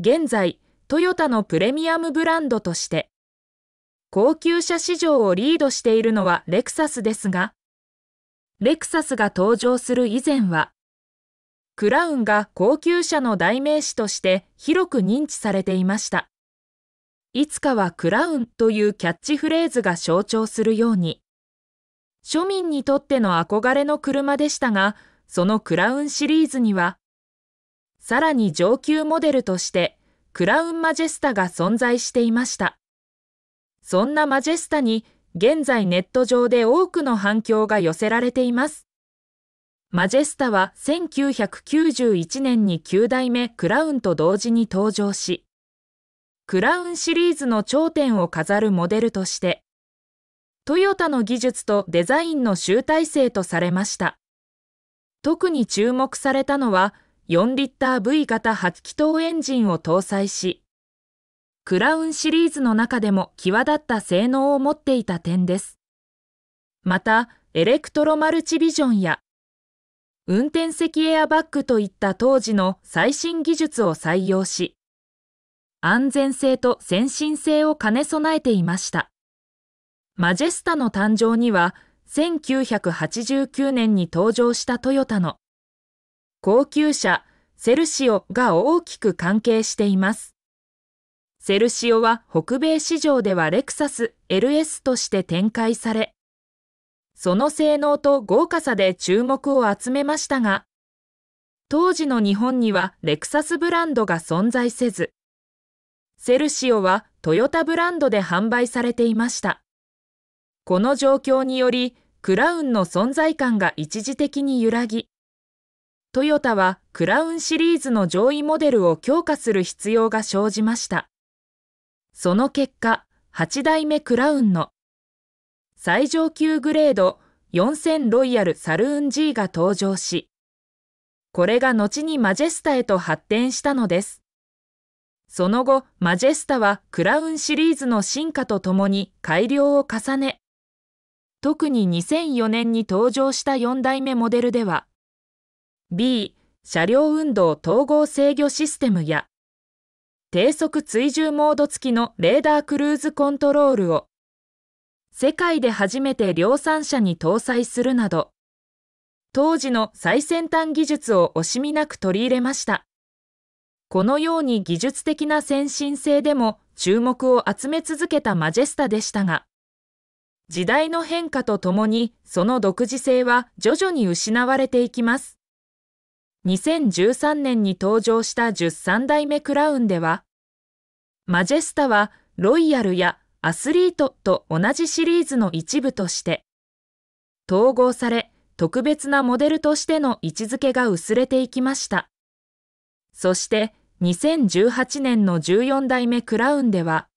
現在、トヨタのプレミアムブランドとして、高級車市場をリードしているのはレクサスですが、レクサスが登場する以前は、クラウンが高級車の代名詞として広く認知されていました。いつかはクラウンというキャッチフレーズが象徴するように、庶民にとっての憧れの車でしたが、そのクラウンシリーズには、さらに上級モデルとしてクラウンマジェスタが存在していました。そんなマジェスタに現在ネット上で多くの反響が寄せられています。マジェスタは1991年に9代目クラウンと同時に登場し、クラウンシリーズの頂点を飾るモデルとして、トヨタの技術とデザインの集大成とされました。特に注目されたのは、4リッター V 型8気筒エンジンを搭載し、クラウンシリーズの中でも際立った性能を持っていた点です。また、エレクトロマルチビジョンや、運転席エアバッグといった当時の最新技術を採用し、安全性と先進性を兼ね備えていました。マジェスタの誕生には、1989年に登場したトヨタの高級車セルシオが大きく関係しています。セルシオは北米市場ではレクサス LS として展開され、その性能と豪華さで注目を集めましたが、当時の日本にはレクサスブランドが存在せず、セルシオはトヨタブランドで販売されていました。この状況により、クラウンの存在感が一時的に揺らぎ、トヨタはクラウンシリーズの上位モデルを強化する必要が生じました。その結果、8代目クラウンの最上級グレード4000ロイヤルサルーン G が登場し、これが後にマジェスタへと発展したのです。その後、マジェスタはクラウンシリーズの進化とともに改良を重ね、特に2004年に登場した4代目モデルでは、B、車両運動統合制御システムや、低速追従モード付きのレーダークルーズコントロールを、世界で初めて量産車に搭載するなど、当時の最先端技術を惜しみなく取り入れました。このように技術的な先進性でも注目を集め続けたマジェスタでしたが、時代の変化とともにその独自性は徐々に失われていきます。2013年に登場した13代目クラウンでは、マジェスタはロイヤルやアスリートと同じシリーズの一部として、統合され特別なモデルとしての位置づけが薄れていきました。そして2018年の14代目クラウンでは、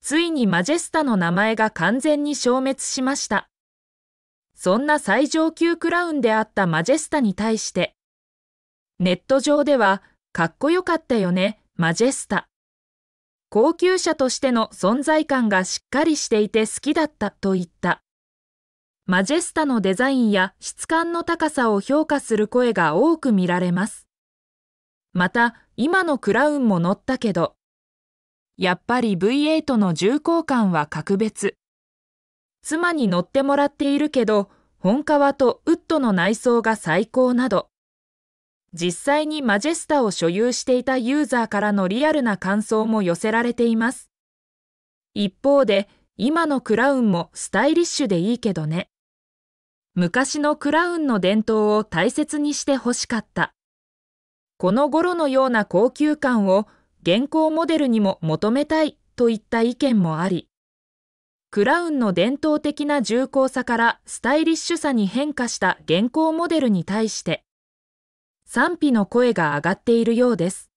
ついにマジェスタの名前が完全に消滅しました。そんな最上級クラウンであったマジェスタに対して、ネット上では、かっこよかったよね、マジェスタ。高級車としての存在感がしっかりしていて好きだったと言った。マジェスタのデザインや質感の高さを評価する声が多く見られます。また、今のクラウンも乗ったけど、やっぱり V8 の重厚感は格別。妻に乗ってもらっているけど、本革とウッドの内装が最高など、実際にマジェスタを所有していたユーザーからのリアルな感想も寄せられています。一方で、今のクラウンもスタイリッシュでいいけどね。昔のクラウンの伝統を大切にしてほしかった。この頃のような高級感を現行モデルにも求めたいといった意見もあり、クラウンの伝統的な重厚さからスタイリッシュさに変化した現行モデルに対して、賛否の声が上がっているようです。